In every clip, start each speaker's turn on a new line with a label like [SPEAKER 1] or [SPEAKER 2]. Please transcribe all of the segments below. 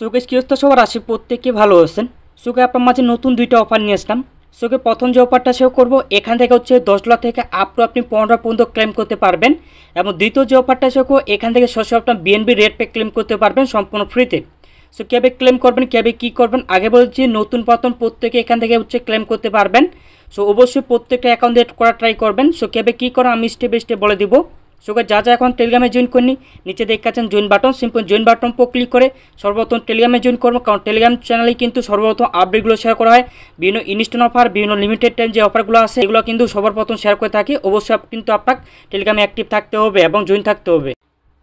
[SPEAKER 1] সুকে কিয়স্ত সবার আসি প্রত্যেকে ভালো আছেন সুকে আপনার মাঝে নতুন দুইটা অফার নিয়ে আসলাম সোকে প্রথম যে অফারটা সেও করবো এখান থেকে হচ্ছে দশ লাখ থেকে আপ টু আপনি পনেরো পর্যন্ত ক্লেম করতে পারবেন এবং দ্বিতীয় যে অফারটা সেও এখান থেকে সরাসরি আপনার বিএনবি রেট পে ক্লেম করতে পারবেন সম্পূর্ণ ফ্রিতে সো কীভাবে ক্লেম করবেন কীভাবে কী করবেন আগে বলছি নতুন প্রথম প্রত্যেকে এখান থেকে হচ্ছে ক্লেম করতে পারবেন সো অবশ্যই প্রত্যেকটা অ্যাকাউন্ট করা ট্রাই করবেন সো কীভাবে কী করা আমি স্টেপ বাই স্টেপ বলে দেবো সুগা যা যা এখন টেলিগ্রামে জয়েন করিনি নিচে দেখতে আছেন join button simple join button পর ক্লিক করে সর্বপ্রথম টেলিগ্রামে জয়েন করবো কারণ টেলিগ্রাম চ্যানেলে কিন্তু সর্বপ্রথম আপডেটগুলো শেয়ার করা হয় বিভিন্ন ইনস্টন অফার বিভিন্ন লিমিটেড টাইম যে অফারগুলো আছে এগুলো কিন্তু সর্বপ্রথম শেয়ার করে থাকি অবশ্যই কিন্তু আপনার টেলিগ্রামে অ্যাক্টিভ থাকতে হবে এবং জয়েন থাকতে হবে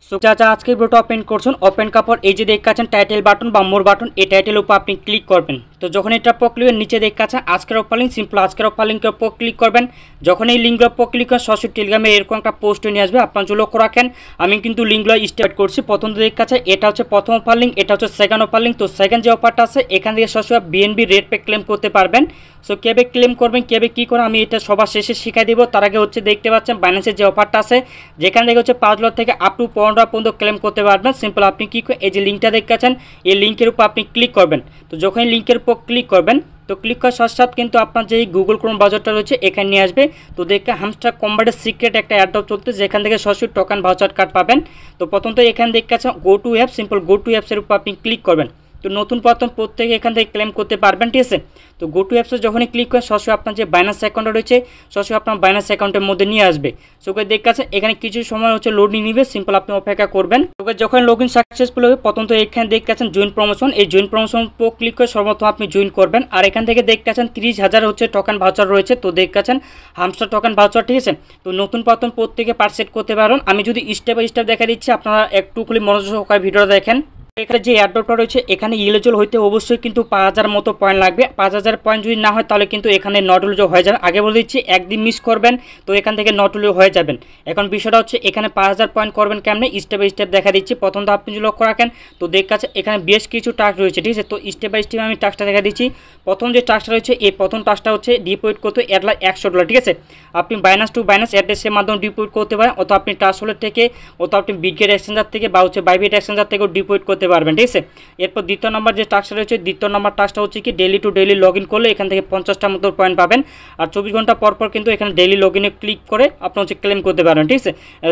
[SPEAKER 1] সো চাচা আজকে ভিডিওটা ওপেন করছেন ওপেন কাপড় এই যে দেখতে আছেন টাইটেল বাটন বা মোর বাটন এই টাইটেল উপর আপনি ক্লিক করবেন তো যখন এটা উপর ক্লিক নিচে দেখতে আছেন আজকের অপার লিঙ্ক সিম্পল আজকের অপার লিঙ্কের উপর ক্লিক করবেন যখন এই লিঙ্কের উপর ক্লিক করেন সশ টেলিগ্রামে এরকম একটা পোস্ট নিয়ে আসবে আপনার জন্য লক্ষ্য রাখেন আমি কিন্তু লিঙ্কগুলো স্টার্ট করছি প্রথম দেখতে আছে এটা হচ্ছে প্রথম অপার লিঙ্ক এটা হচ্ছে সেকেন্ড অপার লিঙ্ক তো সেকেন্ড যে অফারটা আছে এখান থেকে সশ বিএনবি রেট পে ক্লেম করতে পারবেন সো কেবে ক্লেম করবেন কেবে কী করে আমি এটা সবার শেষে শিখাই দিব তার আগে হচ্ছে দেখতে পাচ্ছেন বাইন্যান্সের যে অফারটা আছে যেখান থেকে হচ্ছে পাঁচ লক্ষ থেকে আপ টু পনেরো পর্যন্ত ক্লেম করতে পারবেন সিম্পল আপনি কী এই যে লিঙ্কটা দেখতেছেন এই লিঙ্কের উপর আপনি ক্লিক করবেন তো যখনই লিঙ্কের উপর ক্লিক করবেন তো ক্লিক করার সাথে সাথে কিন্তু আপনার যে গুগল ক্রোম বাজারটা রয়েছে এখানে নিয়ে আসবে তো দেখে হামস্টার কম্বার্ডের সিক্রেট একটা অ্যাডপ চলতে যেখান থেকে সরাসরি টোকান ভাউচার কার্ড পাবেন তো প্রথমত এখান দেখতে go to app simple go to অ্যাপসের উপর আপনি ক্লিক করবেন তো নতুন প্রথম প্রত্যেকে এখান থেকে ক্লেম করতে পারবেন ঠিক আছে তো গো টু অ্যাপসে যখনই ক্লিক করেন সরাসরি আপনার যে বাইনান্স অ্যাকাউন্ট রয়েছে সরাসরি আপনার বাইনান্স অ্যাকাউন্টের মধ্যে নিয়ে আসবে সোকে দেখতে আছে এখানে কিছু সময় হচ্ছে লোডিং নিবে সিম্পল আপনি অপেক্ষা করবেন সোকে যখন লগ ইন সাকসেসফুল হবে প্রথম তো এখানে দেখতে আছেন জয়েন প্রমোশন এই জয়েন প্রমোশন উপর ক্লিক করে সর্বপ্রথম আপনি জয়েন করবেন আর এখান থেকে দেখতে আছেন তিরিশ হাজার হচ্ছে টোকেন ভাউচার রয়েছে তো দেখতে আছেন হামস্টার টোকেন ভাউচার ঠিক আছে তো নতুন প্রথম প্রত্যেকে পার্সেট করতে পারেন আমি যদি স্টেপ বাই স্টেপ দেখা দিচ্ছি আপনারা একটু খুলি মনোযোগ ভিডিও দেখেন এখানে যে অ্যাডপ্টার রয়েছে এখানে ইলেজল হইতে অবশ্যই কিন্তু পাঁচ হাজার মতো পয়েন্ট লাগবে পাঁচ হাজার পয়েন্ট যদি না হয় তাহলে কিন্তু এখানে নটুলজো হয়ে যাবে আগে বলে দিচ্ছি একদিন মিস করবেন তো এখান থেকে নটুলজো হয়ে যাবেন এখন বিষয়টা হচ্ছে এখানে পাঁচ হাজার পয়েন্ট করবেন কেমনে স্টেপ বাই স্টেপ দেখা দিচ্ছি প্রথম তো আপনি যদি লক্ষ্য রাখেন তো দেখ কাছে এখানে বেশ কিছু টাস্ক রয়েছে ঠিক আছে তো স্টেপ বাই স্টেপ আমি টাস্কটা দেখা দিচ্ছি প্রথম যে টাস্কটা রয়েছে এই প্রথম টাস্কটা হচ্ছে ডিপোজিট করতে এক লাখ একশো ডলার ঠিক আছে আপনি বাইনাস টু বাইনাস অ্যাড্রেসের মাধ্যমে ডিপোজিট করতে পারেন অথবা আপনি ট্রান্সফলের থেকে অথবা আপনি বিগ্রেট এক্সচেঞ্জার থেকে বা হচ্ছে বাইবিট এক্সচেঞ্জার থেকেও ডিপোজিট করতে করতে পারবেন ঠিক আছে এরপর দ্বিতীয় নম্বর যে টাস্কটা রয়েছে দ্বিতীয় নম্বর টাস্কটা হচ্ছে কি ডেলি টু ডেলি লগ করলে এখান থেকে পঞ্চাশটা মতো পয়েন্ট পাবেন আর চব্বিশ ঘন্টা পরপর কিন্তু এখানে ডেলি লগ ক্লিক করে আপনি হচ্ছে ক্লেম করতে পারবেন ঠিক আছে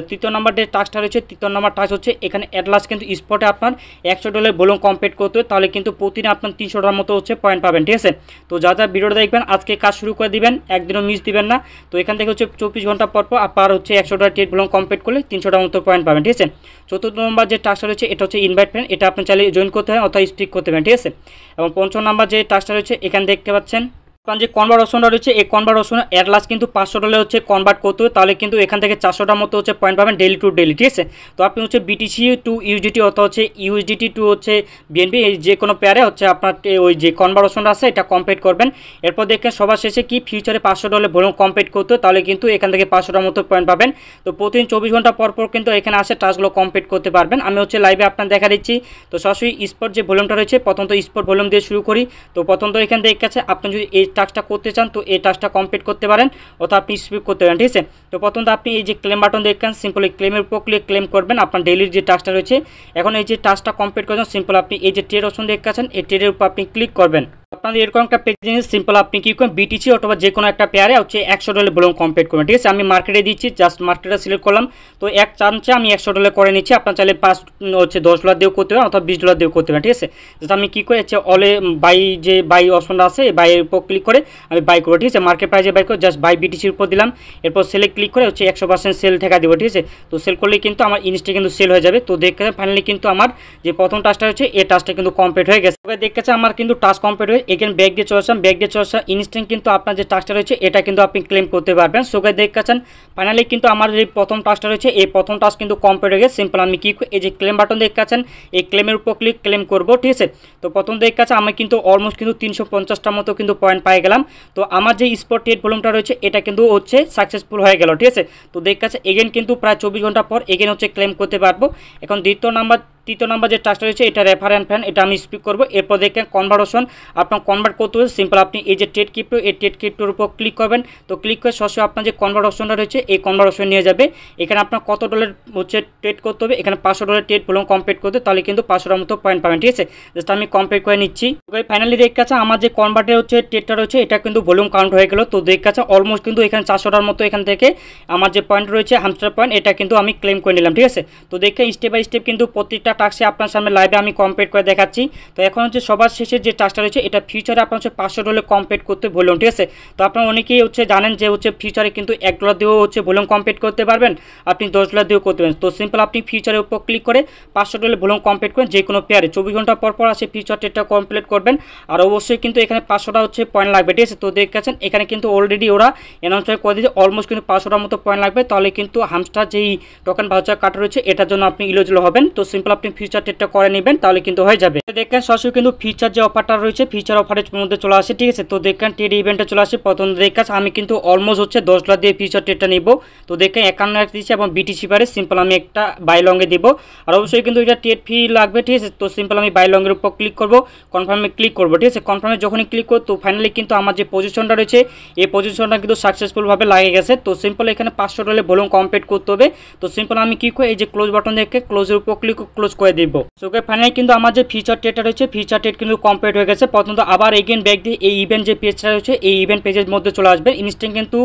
[SPEAKER 1] তৃতীয় নম্বর যে টাস্কটা রয়েছে তৃতীয় নম্বর টাস্ক হচ্ছে এখানে অ্যাডলাস কিন্তু স্পটে আপনার একশো ডলার বলুন কমপ্লিট করতে হবে তাহলে কিন্তু প্রতিদিন আপনার তিনশোটার মতো হচ্ছে পয়েন্ট পাবেন ঠিক আছে তো যা যা ভিডিওটা দেখবেন আজকে কাজ শুরু করে দিবেন একদিনও মিস দিবেন না তো এখান থেকে হচ্ছে চব্বিশ ঘন্টা পর আপনার হচ্ছে একশোটা টিকিট বলুন কমপ্লিট করলে তিনশোটার মতো পয়েন্ট পাবেন ঠিক আছে চতুর্থ নম্বর যে টাস্কটা রয়েছে এটা হচ্ছে ইনভাইট ফ্রেন্ড এটা আপনি চাইলে জয়েন করতে হবে অথবা স্টিক করতে পারেন ঠিক আছে এবং পঞ্চম নাম্বার যে টাস্কটা রয়েছে এখানে দেখতে পাচ্ছেন কারণ যে কনভার্ট অপশনটা রয়েছে এই কনভার্ট অপশন অ্যাট লাস্ট কিন্তু পাঁচশো ডলার হচ্ছে কনভার্ট করতে হবে তাহলে কিন্তু এখান থেকে চারশোটার মতো হচ্ছে পয়েন্ট পাবেন ডেলি টু ডেলি ঠিক আছে তো আপনি হচ্ছে বিটিসি টু ইউজিটি অর্থাৎ হচ্ছে ইউজিটি টু হচ্ছে বিএনপি যে কোনো পেয়ারে হচ্ছে আপনার ওই যে কনভার্ট অপশনটা আছে এটা কমপ্লিট করবেন এরপর দেখেন সবার শেষে কি ফিউচারে পাঁচশো ডলার ভলিউম কমপ্লিট করতে তাহলে কিন্তু এখান থেকে পাঁচশোটার মতো পয়েন্ট পাবেন তো প্রতিদিন চব্বিশ ঘন্টা পরপর কিন্তু এখানে আসে টাস্কগুলো কমপ্লিট করতে পারবেন আমি হচ্ছে লাইভে আপনার দেখা দিচ্ছি তো সরাসরি স্পট যে ভলিউমটা রয়েছে প্রথমত স্পট ভলিউম দিয়ে শুরু করি তো প্রথমত এখান থেকে কাছে আপনার যদি এই টাস্কটা করতে চান তো এই টাস্কটা কমপ্লিট করতে পারেন অথবা আপনি স্পিপ করতে পারেন ঠিক আছে তো প্রথমত আপনি এই যে ক্লেম বাটন দেখেন সিম্পল এই ক্লেমের উপর ক্লিক ক্লেম করবেন আপনার ডেলির যে টাস্কটা রয়েছে এখন এই যে টাস্কটা কমপ্লিট করেছেন সিম্পল আপনি এই যে ট্রেড অপশন দেখতে আছেন এই ট্রেডের উপর আপনি ক্লিক করবেন আপনাদের এরকম একটা জিনিস সিম্পল আপনি কি করেন বিটিসি অথবা যে কোনো একটা পেয়ারে হচ্ছে একশো ডলার বলুন কমপ্লিট করবেন ঠিক আছে আমি মার্কেটে দিচ্ছি জাস্ট মার্কেটটা সিলেক্ট করলাম তো এক চান্সে আমি একশো ডলার করে নিচ্ছি আপনার চাইলে পাঁচ হচ্ছে দশ ডলার দিয়েও করতে পারেন অথবা বিশ ডলার দিয়েও করতে পারেন ঠিক আছে যেটা আমি কী করে হচ্ছে অলে বাই যে বাই অপশনটা আছে এই বাইয়ের উপর ক্লিক করে আমি বাই করবো ঠিক আছে মার্কেট প্রাইজে বাই করে জাস্ট বাই বিটিসির উপর দিলাম এরপর সেলে ক্লিক করে হচ্ছে একশো পার্সেন্ট সেল ঠেকা দেবো ঠিক আছে তো সেল করলে কিন্তু আমার ইনস্টে কিন্তু সেল হয়ে যাবে তো দেখতে ফাইনালি কিন্তু আমার যে প্রথম টাস্টটা হচ্ছে এই টাস্টটা কিন্তু কমপ্লিট হয়ে গেছে দেখতে আমার কিন্তু টাস্ক কমপ্লিট হয়ে এখানে ব্যাগ দিয়ে চলে আসলাম ব্যাগ ডে চলে আসলাম ইনস্ট্যান্ট কিন্তু আপনার যে টাস্কটা রয়েছে এটা কিন্তু আপনি ক্লেম করতে পারবেন সো গাই কাছেন ফাইনালি কিন্তু আমার যে প্রথম টাস্কটা রয়েছে এই প্রথম টাস্ক কিন্তু কমপ্লিট হয়ে গেছে সিম্পল আমি কি এই যে ক্লেম বাটন কাছেন এই ক্লেমের উপর ক্লিক ক্লেম করবো ঠিক আছে তো প্রথম কাছে আমি কিন্তু অলমোস্ট কিন্তু তিনশো পঞ্চাশটার মতো কিন্তু পয়েন্ট পাই গেলাম তো আমার যে স্পট টেট ভলুমটা রয়েছে এটা কিন্তু হচ্ছে সাকসেসফুল হয়ে গেল ঠিক আছে তো কাছে এগেন কিন্তু প্রায় চব্বিশ ঘন্টা পর এগেন হচ্ছে ক্লেম করতে পারবো এখন দ্বিতীয় নাম্বার তৃতীয় নাম্বার যে টাস্কটা রয়েছে এটা রেফারেন্স ফ্যান এটা আমি স্পিক করবো এরপর দেখেন কনভার্টেশন আপনার কনভার্ট করতে হবে সিম্পল আপনি এই যে টেট ক্রিপ্টো এই টেট ক্রিপ্টোর উপর ক্লিক করবেন তো ক্লিক করে সরাসরি আপনার যে অপশনটা রয়েছে এই কনভার্টেশন নিয়ে যাবে এখানে আপনার কত ডলার হচ্ছে ট্রেড করতে হবে এখানে পাঁচশো ডলার ট্রেড বলুন কমপ্লিট করতে তাহলে কিন্তু পাঁচশোটার মতো পয়েন্ট পাবেন ঠিক আছে জাস্ট আমি কমপ্লিট করে নিচ্ছি ফাইনালি দেখ কাছে আমার যে কনভার্টের হচ্ছে টেটটা রয়েছে এটা কিন্তু ভলিউম কাউন্ট হয়ে গেল তো দেখ কাছে অলমোস্ট কিন্তু এখানে চারশোটার মতো এখান থেকে আমার যে পয়েন্ট রয়েছে হামস্টার পয়েন্ট এটা কিন্তু আমি ক্লেম করে নিলাম ঠিক আছে তো দেখে স্টেপ বাই স্টেপ কিন্তু প্রতিটা প্রত্যেকটা টাস্কে আপনার সামনে লাইভে আমি কমপ্লিট করে দেখাচ্ছি তো এখন হচ্ছে সবার শেষে যে টাস্কটা রয়েছে এটা ফিউচারে আপনার হচ্ছে পাঁচশো ডলার কমপ্লিট করতে বলুন ঠিক আছে তো আপনার অনেকেই হচ্ছে জানেন যে হচ্ছে ফিউচারে কিন্তু এক ডলার দিয়েও হচ্ছে ভলিউম কমপ্লিট করতে পারবেন আপনি দশ ডলার দিয়েও করতে পারেন তো সিম্পল আপনি ফিউচারের উপর ক্লিক করে পাঁচশো ডলার ভলিউম কমপ্লিট করেন যে কোনো পেয়ারে চব্বিশ ঘন্টা পর পর আসে ফিউচার ট্রেডটা কমপ্লিট করবেন আর অবশ্যই কিন্তু এখানে পাঁচশোটা হচ্ছে পয়েন্ট লাগবে ঠিক আছে তো দেখেছেন এখানে কিন্তু অলরেডি ওরা অ্যানাউন্স করে দিয়েছে অলমোস্ট কিন্তু পাঁচশোটার মতো পয়েন্ট লাগবে তাহলে কিন্তু হামস্টার যেই টোকেন ভাউচার কাটা রয়েছে এটার জন্য আপনি ইলিজিবল হবেন তো সিম্পল আপনি ফিউচার টেটটা করে নেবেন তাহলে কিন্তু হয়ে যাবে দেখেন সরাসরি কিন্তু ফিউচার যে অফারটা রয়েছে ফিউচার অফারের মধ্যে চলে আসে ঠিক আছে তো দেখেন ট্রেড ইভেন্টে চলে আসে প্রথম দেখেন আমি কিন্তু অলমোস্ট হচ্ছে দশ ডলার দিয়ে ফিউচার টেটটা নিব তো দেখেন একান্ন এক দিচ্ছি এবং বিটিসি পারে সিম্পল আমি একটা বাই লংয়ে দিব আর অবশ্যই কিন্তু এটা ট্রেড ফি লাগবে ঠিক আছে তো সিম্পল আমি বাই উপর ক্লিক করব কনফার্মে ক্লিক করব ঠিক আছে কনফার্মে যখনই ক্লিক করব তো ফাইনালি কিন্তু আমার যে পজিশনটা রয়েছে এই পজিশনটা কিন্তু সাকসেসফুলভাবে লাগে গেছে তো সিম্পল এখানে পাঁচশো ডলার ভলিউম কমপ্লিট করতে হবে তো সিম্পল আমি কি করে এই যে ক্লোজ বাটন দেখে ক্লোজের উপর ক্লিক ক্লোজ ক্লোজ করে দিব সো ফাইনালি কিন্তু আমার যে ফিচার ট্রেডটা রয়েছে ফিচার টেট কিন্তু কমপ্লিট হয়ে গেছে প্রথমত আবার এগেন ব্যাক দিয়ে এই ইভেন্ট যে পেজটা রয়েছে এই ইভেন্ট পেজের মধ্যে চলে আসবে ইনস্ট্যান্ট কিন্তু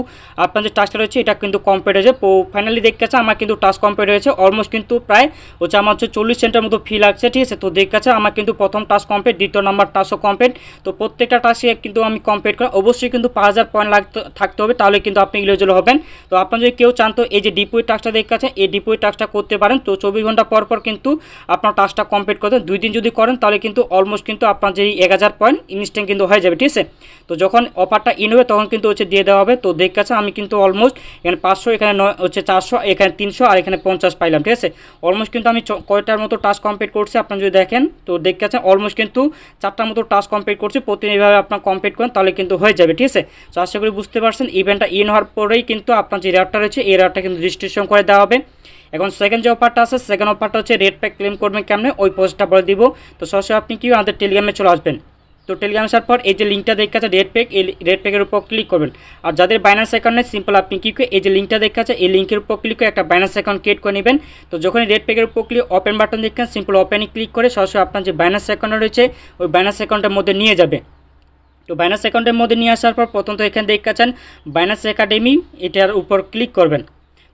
[SPEAKER 1] আপনার যে টাস্কটা রয়েছে এটা কিন্তু কমপ্লিট হয়েছে ফাইনালি দেখতে গেছে আমার কিন্তু টাস্ক কমপ্লিট হয়েছে অলমোস্ট কিন্তু প্রায় হচ্ছে আমার হচ্ছে চল্লিশ সেন্টের মতো ফি লাগছে ঠিক আছে তো দেখতে গেছে আমার কিন্তু প্রথম টাস্ক কমপ্লিট দ্বিতীয় নম্বর টাস্কও কমপ্লিট তো প্রত্যেকটা টাস্কে কিন্তু আমি কমপ্লিট করি অবশ্যই কিন্তু পাঁচ হাজার পয়েন্ট লাগতে থাকতে হবে তাহলে কিন্তু আপনি ইলিজিবল হবেন তো আপনার যদি কেউ চান তো এই যে ডিপোই টাস্কটা দেখতে গেছে এই ডিপোই টাস্কটা করতে পারেন তো চব্বিশ ঘন্টা পর পর কিন্তু আপনার টাস্কটা কমপ্লিট করেন দুই দিন যদি করেন তাহলে কিন্তু অলমোস্ট কিন্তু আপনার যেই এক হাজার পয়েন্ট ইনস্ট্যান্ট কিন্তু হয়ে যাবে ঠিক আছে তো যখন অফারটা ইন হবে তখন কিন্তু হচ্ছে দিয়ে দেওয়া হবে তো দেখতে আছে আমি কিন্তু অলমোস্ট এখানে পাঁচশো এখানে নয় হচ্ছে চারশো এখানে তিনশো আর এখানে পঞ্চাশ পাইলাম ঠিক আছে অলমোস্ট কিন্তু আমি কয়টার মতো টাস্ক কমপ্লিট করছি আপনার যদি দেখেন তো দেখতে আছেন অলমোস্ট কিন্তু চারটার মতো টাস্ক কমপ্লিট করছি প্রতিদিনভাবে আপনার কমপ্লিট করেন তাহলে কিন্তু হয়ে যাবে ঠিক আছে তো আশা করি বুঝতে পারছেন ইভেন্টটা ইন হওয়ার পরেই কিন্তু আপনার যে রেয়ারটা রয়েছে এই রেয়ারটা কিন্তু রেজিস্ট্রেশন করে দেওয়া হবে এখন সেকেন্ড যে অফারটা আছে সেকেন্ড অফারটা হচ্ছে রেড প্যাক ক্লেম করবেন কেমনে ওই পোস্টটা বলে দিব তো সরাসরি আপনি কি আমাদের টেলিগ্রামে চলে আসবেন তো টেলিগ্রাম আসার পর এই যে লিঙ্কটা দেখতে আছে রেড প্যাক এই রেড প্যাকের উপর ক্লিক করবেন আর যাদের বাইনান্স অ্যাকাউন্ট নেই সিম্পল আপনি কি এই যে লিঙ্কটা দেখতে আছে এই লিঙ্কের উপর ক্লিক করে একটা বাইনান্স অ্যাকাউন্ট ক্রিয়েট করে নেবেন তো যখন রেড প্যাকের উপর ক্লিক ওপেন বাটন দেখছেন সিম্পল ওপেনে ক্লিক করে সরাসরি আপনার যে বাইনান্স অ্যাকাউন্ট রয়েছে ওই বাইনান্স অ্যাকাউন্টের মধ্যে নিয়ে যাবে তো বাইনান্স অ্যাকাউন্টের মধ্যে নিয়ে আসার পর প্রথমত এখানে দেখতে চান বাইনান্স একাডেমি এটার উপর ক্লিক করবেন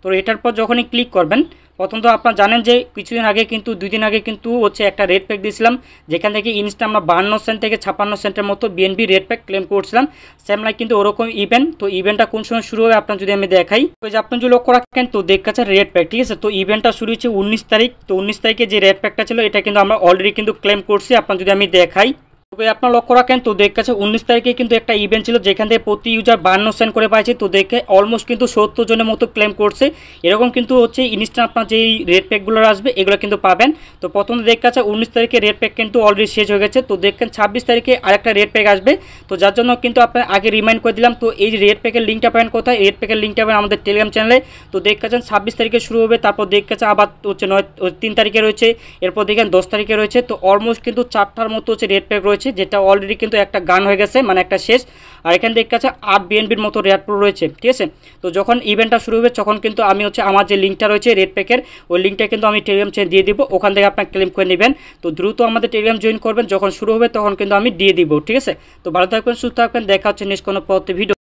[SPEAKER 1] তো এটার পর যখনই ক্লিক করবেন প্রথম তো আপনারা জানেন যে কিছুদিন আগে কিন্তু দুই দিন আগে কিন্তু হচ্ছে একটা রেড প্যাক দিয়েছিলাম যেখান থেকে ইনস্টা আমরা বান্ন সেন্ট থেকে ছাপ্পান্ন সেন্টের মতো বিএনপি রেড প্যাক ক্লেম করছিলাম স্যামলা কিন্তু ওরকম ইভেন্ট তো ইভেন্টটা কোন সময় শুরু হবে আপনার যদি আমি দেখাই তো যে আপনি যদি লক্ষ্য রাখেন তো কাছে রেড প্যাক ঠিক আছে তো ইভেন্টটা শুরু হচ্ছে উনিশ তারিখ তো উনিশ তারিখে যে রেড প্যাকটা ছিল এটা কিন্তু আমরা অলরেডি কিন্তু ক্লেম করছি আপনার যদি আমি দেখাই তবে আপনার লক্ষ্য রাখেন তো দেখ কাছে উনিশ তারিখে কিন্তু একটা ইভেন্ট ছিল যেখান থেকে প্রতি ইউজার বান্ন সেন্ড করে পাইছে তো দেখে অলমোস্ট কিন্তু সত্তর জনের মতো ক্লেম করছে এরকম কিন্তু হচ্ছে ইনস্টা আপনার যেই রেড প্যাকগুলো আসবে এগুলো কিন্তু পাবেন তো প্রথম দেখ কাছে উনিশ তারিখে রেড প্যাক কিন্তু অলরেডি শেষ হয়ে গেছে তো দেখেন ছাব্বিশ তারিখে আরেকটা রেড প্যাক আসবে তো যার জন্য কিন্তু আপনার আগে রিমাইন্ড করে দিলাম তো এই রেড প্যাকের লিঙ্কটা পাবেন কোথায় রেড প্যাকের লিঙ্কটা পাবেন আমাদের টেলিগ্রাম চ্যানেলে তো দেখ কাছেন ছাব্বিশ তারিখে শুরু হবে তারপর দেখ কাছে আবার হচ্ছে নয় তিন তারিখে রয়েছে এরপর দেখেন দশ তারিখে রয়েছে তো অলমোস্ট কিন্তু চারটার মতো হচ্ছে রেড প্যাক রয়েছে রয়েছে যেটা অলরেডি কিন্তু একটা গান হয়ে গেছে মানে একটা শেষ আর এখান থেকে কাছে আট বিএনপির মতো রেড প্রো রয়েছে ঠিক আছে তো যখন ইভেন্টটা শুরু হবে তখন কিন্তু আমি হচ্ছে আমার যে লিঙ্কটা রয়েছে রেড প্যাকের ওই লিঙ্কটা কিন্তু আমি টেলিগ্রাম চেয়ে দিয়ে দিব ওখান থেকে আপনার ক্লেম করে নেবেন তো দ্রুত আমাদের টেলিগ্রাম জয়েন করবেন যখন শুরু হবে তখন কিন্তু আমি দিয়ে দিব ঠিক আছে তো ভালো থাকবেন সুস্থ থাকবেন দেখা হচ্ছে নেক্সট কোনো পরবর্তী ভিডিও